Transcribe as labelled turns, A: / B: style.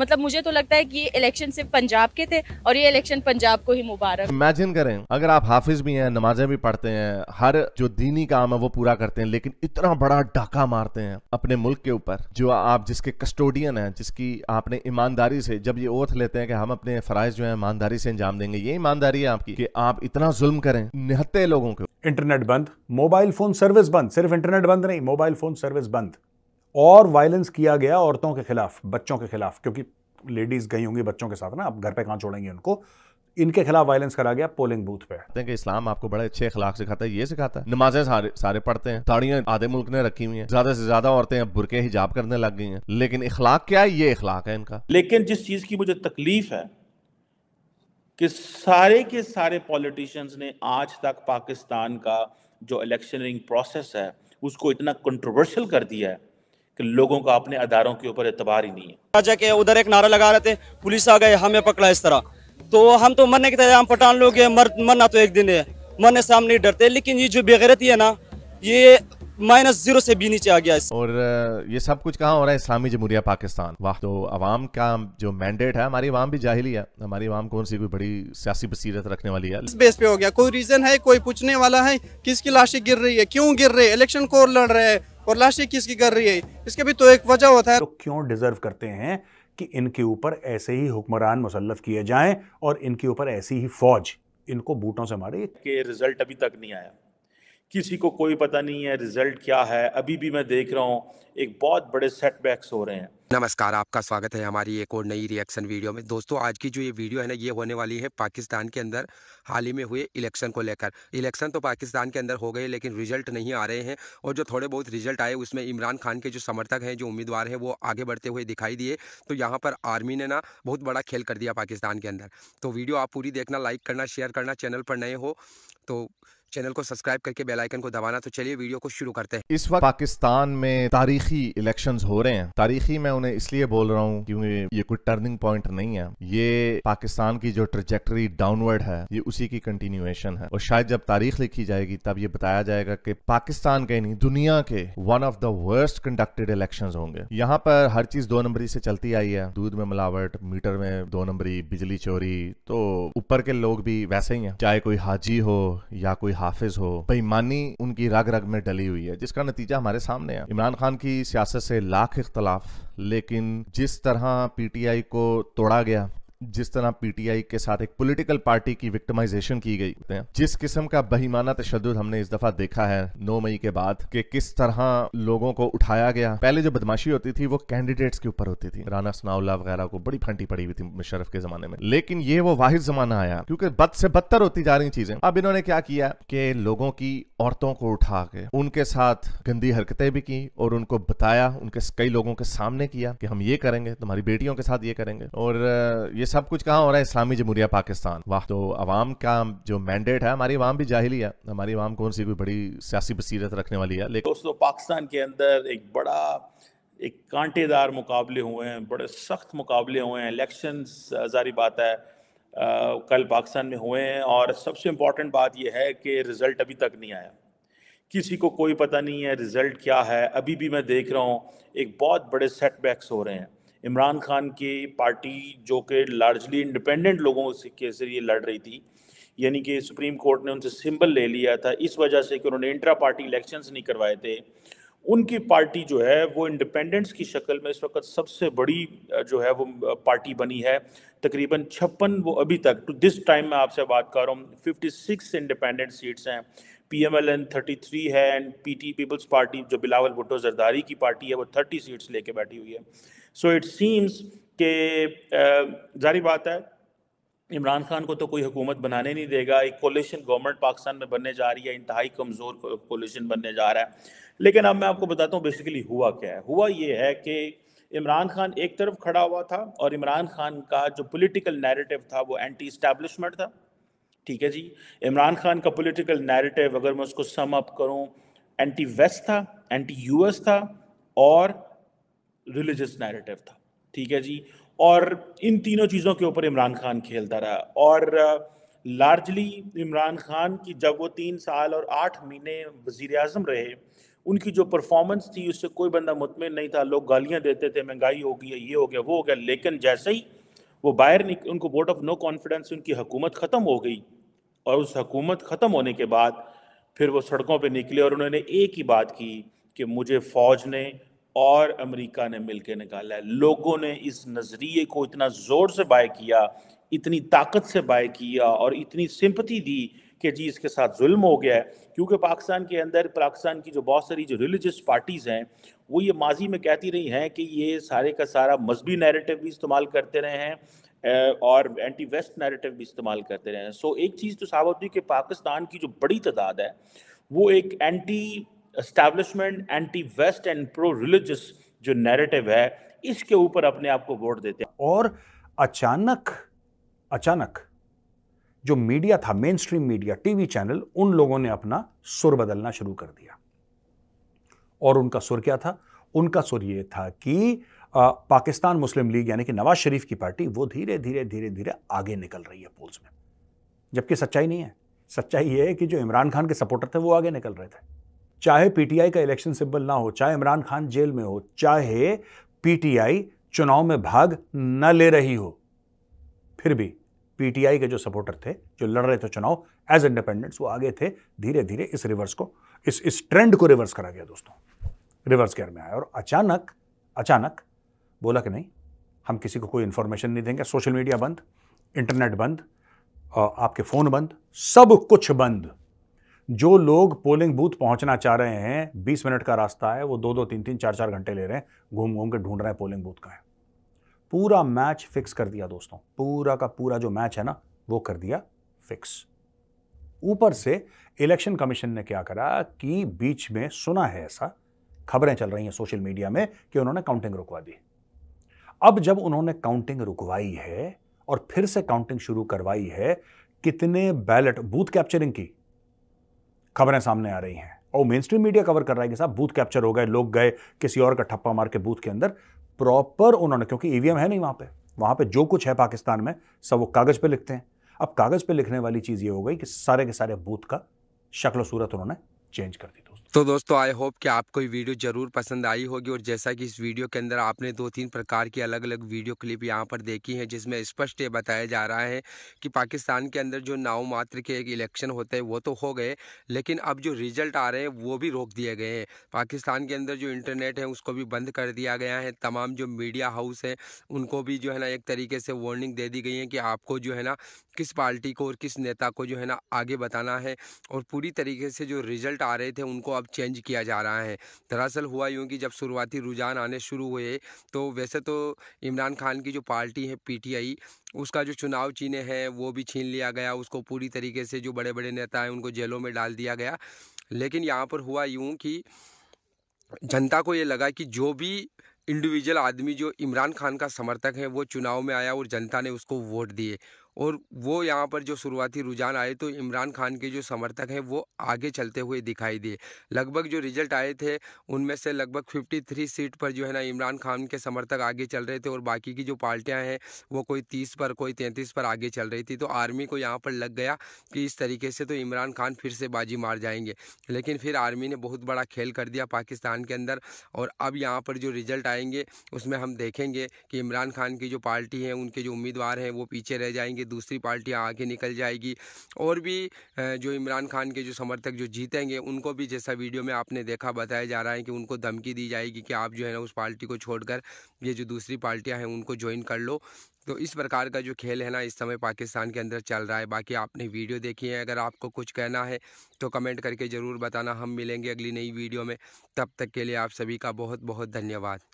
A: मतलब मुझे तो लगता है कि ये इलेक्शन सिर्फ पंजाब के थे और ये इलेक्शन पंजाब को ही मुबारक
B: इमेजिन करें अगर आप हाफिज भी हैं नमाजें भी पढ़ते हैं हर जो दीनी काम है वो पूरा करते हैं लेकिन इतना बड़ा डाका मारते हैं अपने मुल्क के ऊपर जो आप जिसके कस्टोडियन है जिसकी आपने ईमानदारी से जब ये ओथ लेते हैं कि हम अपने फराइज जो है ईमानदारी से अंजाम देंगे ये ईमानदारी है आपकी कि आप इतना जुल्म करें निहत्ते लोगों को इंटरनेट बंद मोबाइल फोन सर्विस बंद सिर्फ इंटरनेट बंद
C: नहीं मोबाइल फोन सर्विस बंद और वायलेंस किया गया औरतों के खिलाफ बच्चों के खिलाफ क्योंकि
B: लेडीज गई होंगी बच्चों के साथ ना आप घर पे कहाँ छोड़ेंगे उनको इनके खिलाफ वायलेंस करा गया पोलिंग बूथ पे कि इस्लाम आपको बड़े अच्छे अखलाक सिखाता है ये सिखाता है नमाजें सारे सारे पढ़ते हैं ताड़ियां आधे मुल्क ने रखी हुई हैं ज्यादा से ज्यादा औरतें अब बुरके हिजाब करने लग गई हैं लेकिन इखलाक क्या है ये इखलाक है इनका लेकिन जिस चीज की मुझे तकलीफ है कि सारे के सारे
D: पॉलिटिशियंस ने आज तक पाकिस्तान का जो इलेक्शनिंग प्रोसेस है उसको इतना कंट्रोवर्शियल कर दिया है कि लोगों का अपने अदारों के ऊपर एतबार ही नहीं है
A: राजा के उधर एक नारा लगा रहे थे पुलिस आ गए हमें पकड़ा इस तरह तो हम तो मरने के तहत हम पठान लोग हैं मर मरना तो एक दिन है मरने से हम नहीं डरते लेकिन ये जो बेगैरती है ना ये माइनस जीरो से
B: भी नीचे आ गया और ये सब कुछ कहाँ हो रहा है इस्लामी जमहूरिया पाकिस्तान वाह तो अवाम का जो मैंडेट है हमारी अवाम भी जाहली है हमारी अवाम कौन सी कोई बड़ी सियासी बसीरत रखने वाली है इस
A: बेस पे हो गया कोई रीजन है कोई पूछने वाला है किसकी लाशें गिर रही है क्यों गिर रहे इलेक्शन कौन लड़ रहे हैं और लाशें किसकी कर रही है इसके भी तो एक वजह होता है तो
C: क्यों डिजर्व करते हैं कि इनके ऊपर ऐसे ही हुक्मरान मुसलत किए जाएं और इनके ऊपर ऐसी ही फौज इनको
A: बूटों से मारे
D: के रिजल्ट अभी तक नहीं आया किसी को कोई पता नहीं है रिजल्ट क्या है अभी भी मैं देख रहा हूँ एक बहुत बड़े सेटबैक्स हो रहे हैं
A: नमस्कार आपका स्वागत है हमारी एक और नई रिएक्शन वीडियो में दोस्तों आज की जो ये वीडियो है ना ये होने वाली है पाकिस्तान के अंदर हाल ही में हुए इलेक्शन को लेकर इलेक्शन तो पाकिस्तान के अंदर हो गए लेकिन रिजल्ट नहीं आ रहे हैं और जो थोड़े बहुत रिजल्ट आए उसमें इमरान खान के जो समर्थक हैं जो उम्मीदवार हैं वो आगे बढ़ते हुए दिखाई दिए तो यहाँ पर आर्मी ने ना बहुत बड़ा खेल कर दिया पाकिस्तान के अंदर तो वीडियो आप पूरी देखना लाइक करना शेयर करना चैनल पर नए हो तो चैनल को सब्सक्राइब करके बेल आइकन को दबाना तो चलिए वीडियो को शुरू करते हैं
B: इस वक्त पाकिस्तान में तारीखी इलेक्शंस हो रहे हैं तारीखी मैं उन्हें इसलिए बोल रहा हूँ क्योंकि ये कोई टर्निंग पॉइंट नहीं है ये पाकिस्तान की जो ट्रिजेक्टरी डाउनवर्ड है ये उसी की कंटिन्यूएशन है और शायद जब तारीख लिखी जाएगी तब ये बताया जाएगा कि पाकिस्तान के नहीं दुनिया के one of the worst conducted election होंगे यहाँ पर हर चीज दो नंबरी से चलती आई है दूध में मिलावट मीटर में दो नंबरी बिजली चोरी तो ऊपर के लोग भी वैसे ही है चाहे कोई हाजी हो या कोई हाफिज हो बेईमानी उनकी रग रग में डली हुई है जिसका नतीजा हमारे सामने है इमरान खान की सियासत से लाख इख्तलाफ लेकिन जिस तरह पीटीआई को तोड़ा गया जिस तरह पीटीआई के साथ एक पॉलिटिकल पार्टी की विक्टिमाइजेशन की गई जिस किस्म का बहिमाना तशद हमने इस दफा देखा है नौ मई के बाद कि किस तरह लोगों को उठाया गया पहले जो बदमाशी होती थी वो कैंडिडेट्स के ऊपर होती थी राना सनाउल्ला वगैरह को बड़ी फंटी पड़ी हुई थी मुशरफ के जमाने में लेकिन ये वो वाहिर जमाना आया क्योंकि बद से बदतर होती जा रही चीजें अब इन्होंने क्या किया कि लोगों की औरतों को उठा के उनके साथ गंदी हरकतें भी की और उनको बताया उनके कई लोगों के सामने किया कि हम ये करेंगे तुम्हारी बेटियों के साथ ये करेंगे और ये सब कुछ कहाँ हो रहा है इस्लामी जमहूरिया पाकिस्तान वाह तो अवाम का जो मैंडेट है हमारी अवाम भी जाहली है हमारी अवाम कौन सी कोई बड़ी सियासी बसीरत रखने वाली है लेकिन दोस्तों
D: पाकिस्तान के अंदर एक बड़ा एक कांटेदार मुकाबले हुए हैं बड़े सख्त मुकाबले हुए हैं इलेक्शन जारी बात है आ, कल पाकिस्तान में हुए हैं और सबसे इम्पॉर्टेंट बात यह है कि रिज़ल्ट अभी तक नहीं आया किसी को कोई पता नहीं है रिज़ल्ट क्या है अभी भी मैं देख रहा हूँ एक बहुत बड़े सेटबैक्स हो रहे हैं इमरान खान की पार्टी जो कि लार्जली इंडिपेंडेंट लोगों के जरिए लड़ रही थी यानी कि सुप्रीम कोर्ट ने उनसे सिंबल ले लिया था इस वजह से कि उन्होंने इंट्रा पार्टी इलेक्शंस नहीं करवाए थे उनकी पार्टी जो है वो इंडिपेंडेंस की शक्ल में इस वक्त सबसे बड़ी जो है वो पार्टी बनी है तकरीबन छप्पन वो अभी तक टू दिस टाइम मैं आपसे बात कर रहा हूँ फिफ्टी सिक्स इंडिपेंडेंट सीट्स हैं P M L N thirty three है and P T people's party जो बिलावल भुट्टो जरदारी की पार्टी है वो थर्टी सीट्स लेके बैठी हुई है सो इट सीम्स के जारी बात है इमरान खान को तो कोई हुकूमत बनाने नहीं देगा एक कोलिशन गवर्नमेंट पाकिस्तान में बनने जा रही है इंतहाई कमज़ोर कोलिशन बनने जा रहा है लेकिन अब मैं आपको बताता हूँ बेसिकली हुआ क्या है हुआ ये है कि इमरान खान एक तरफ खड़ा हुआ था और इमरान खान का जो पॉलिटिकल नैरेटिव था वो एंटी इस्टेब्लिशमेंट था ठीक है जी इमरान खान का पॉलिटिकल नैरेटिव अगर मैं उसको सम अप करूँ एंटी वेस्ट था एंटी यूएस था और रिलीजियस नैरेटिव था ठीक है जी और इन तीनों चीज़ों के ऊपर इमरान खान खेलता रहा और लार्जली इमरान खान की जब वो तीन साल और आठ महीने वज़ी अजम रहे उनकी जो परफॉर्मेंस थी उससे कोई बंदा मुतमिन नहीं था लोग गालियाँ देते थे महंगाई हो गई ये हो गया वो हो गया लेकिन जैसे ही वो बाहर निक उनको वोट ऑफ नो कॉन्फिडेंस उनकी हकूमत ख़त्म हो गई और उस हकूमत ख़त्म होने के बाद फिर वो सड़कों पर निकले और उन्होंने एक ही बात की कि मुझे फ़ौज ने और अमेरिका ने मिलकर निकाला है लोगों ने इस नज़रिए को इतना ज़ोर से बाय किया इतनी ताकत से बाय किया और इतनी सिंपति दी कि जी इसके साथ जुल्म हो गया है क्योंकि पाकिस्तान के अंदर पाकिस्तान की जो बहुत सारी जो रिलीजियस पार्टीज़ हैं वो ये माजी में कहती रही हैं कि ये सारे का सारा मजहबी नैरेटिव भी इस्तेमाल करते रहे हैं और एंटी वेस्ट नैरेटिव भी इस्तेमाल करते रहे हैं सो एक चीज़ तो साबित हुई कि पाकिस्तान की जो बड़ी तादाद है वो एक anti establishment anti west and pro religious जो नैरेटिव है इसके ऊपर अपने आप को वोट देते हैं
C: और अचानक अचानक जो मीडिया था main stream media TV channel उन लोगों ने अपना सुर बदलना शुरू कर दिया और उनका सुर क्या था उनका सुर ये था कि आ, पाकिस्तान मुस्लिम लीग यानी कि नवाज शरीफ की पार्टी वो धीरे धीरे धीरे धीरे आगे निकल रही है पोल्स में जबकि सच्चाई नहीं है सच्चाई ये है कि जो इमरान खान के सपोर्टर थे वो आगे निकल रहे थे चाहे पीटीआई का इलेक्शन सिंबल ना हो चाहे इमरान खान जेल में हो चाहे पीटीआई चुनाव में भाग न ले रही हो फिर भी पीटीआई के जो सपोर्टर थे जो लड़ रहे थे चुनाव एज इंडिपेंडेंट्स वो आगे थे धीरे धीरे इस रिवर्स को इस इस ट्रेंड को रिवर्स करा गया दोस्तों रिवर्स गेयर में आया और अचानक अचानक बोला कि नहीं हम किसी को कोई इन्फॉर्मेशन नहीं देंगे सोशल मीडिया बंद इंटरनेट बंद आपके फ़ोन बंद सब कुछ बंद जो लोग पोलिंग बूथ पहुंचना चाह रहे हैं बीस मिनट का रास्ता है वो दो दो तीन तीन चार चार घंटे ले रहे हैं घूम घूम के ढूंढ रहे हैं पोलिंग बूथ का है पूरा मैच फिक्स कर दिया दोस्तों पूरा का पूरा जो मैच है ना वो कर दिया फिक्स ऊपर से इलेक्शन कमीशन ने क्या करा कि बीच में सुना है ऐसा खबरें चल रही हैं सोशल मीडिया में कि उन्होंने काउंटिंग रुकवा दी अब जब उन्होंने काउंटिंग रुकवाई है और फिर से काउंटिंग शुरू करवाई है कितने बैलेट बूथ कैप्चरिंग की खबरें सामने आ रही हैं और मेन स्ट्रीम मीडिया कवर कर रहा है कि साहब बूथ कैप्चर हो गए लोग गए किसी और का ठप्पा मार के बूथ के अंदर प्रॉपर उन्होंने क्योंकि ईवीएम e है नहीं वहाँ पर वहाँ पर जो कुछ है पाकिस्तान में सब वो कागज़ पर लिखते हैं अब कागज़ पर लिखने वाली चीज़ ये हो गई कि सारे के सारे बूथ का शक्ल सूरत उन्होंने चेंज कर दी
A: तो दोस्तों आई होप कि आपको ये वीडियो ज़रूर पसंद आई होगी और जैसा कि इस वीडियो के अंदर आपने दो तीन प्रकार की अलग अलग वीडियो क्लिप यहाँ पर देखी है जिसमें स्पष्ट ये बताया जा रहा है कि पाकिस्तान के अंदर जो नाव मात्र के एक इलेक्शन होते हैं वो तो हो गए लेकिन अब जो रिजल्ट आ रहे हैं वो भी रोक दिए गए हैं पाकिस्तान के अंदर जो इंटरनेट है उसको भी बंद कर दिया गया है तमाम जो मीडिया हाउस है उनको भी जो है ना एक तरीके से वार्निंग दे दी गई है कि आपको जो है ना किस पार्टी को और किस नेता को जो है ना आगे बताना है और पूरी तरीके से जो रिजल्ट आ रहे थे उनको अब चेंज किया जा रहा है दरअसल हुआ यूँ कि जब शुरुआती रुझान आने शुरू हुए तो वैसे तो इमरान खान की जो पार्टी है पीटीआई उसका जो चुनाव चिन्ह हैं वो भी छीन लिया गया उसको पूरी तरीके से जो बड़े बड़े नेता हैं उनको जेलों में डाल दिया गया लेकिन यहाँ पर हुआ यूँ कि जनता को ये लगा कि जो भी इंडिविजुअल आदमी जो इमरान खान का समर्थक है वो चुनाव में आया और जनता ने उसको वोट दिए और वो यहाँ पर जो शुरुआती रुझान आए तो इमरान खान के जो समर्थक हैं वो आगे चलते हुए दिखाई दिए लगभग जो रिजल्ट आए थे उनमें से लगभग 53 सीट पर जो है ना इमरान खान के समर्थक आगे चल रहे थे और बाकी की जो पार्टियाँ हैं वो कोई तीस पर कोई तैंतीस पर आगे चल रही थी तो आर्मी को यहाँ पर लग गया कि इस तरीके से तो इमरान खान फिर से बाजी मार जाएंगे लेकिन फिर आर्मी ने बहुत बड़ा खेल कर दिया पाकिस्तान के अंदर और अब यहाँ पर जो रिजल्ट आएंगे उसमें हम देखेंगे कि इमरान खान की जो पार्टी है उनके जो उम्मीदवार हैं वो पीछे रह जाएंगे कि दूसरी पार्टियाँ आगे निकल जाएगी और भी जो इमरान खान के जो समर्थक जो जीतेंगे उनको भी जैसा वीडियो में आपने देखा बताया जा रहा है कि उनको धमकी दी जाएगी कि आप जो है ना उस पार्टी को छोड़कर ये जो दूसरी पार्टियाँ हैं उनको ज्वाइन कर लो तो इस प्रकार का जो खेल है ना इस समय पाकिस्तान के अंदर चल रहा है बाकी आपने वीडियो देखी है अगर आपको कुछ कहना है तो कमेंट करके ज़रूर बताना हम मिलेंगे अगली नई वीडियो में तब तक के लिए आप सभी का बहुत बहुत धन्यवाद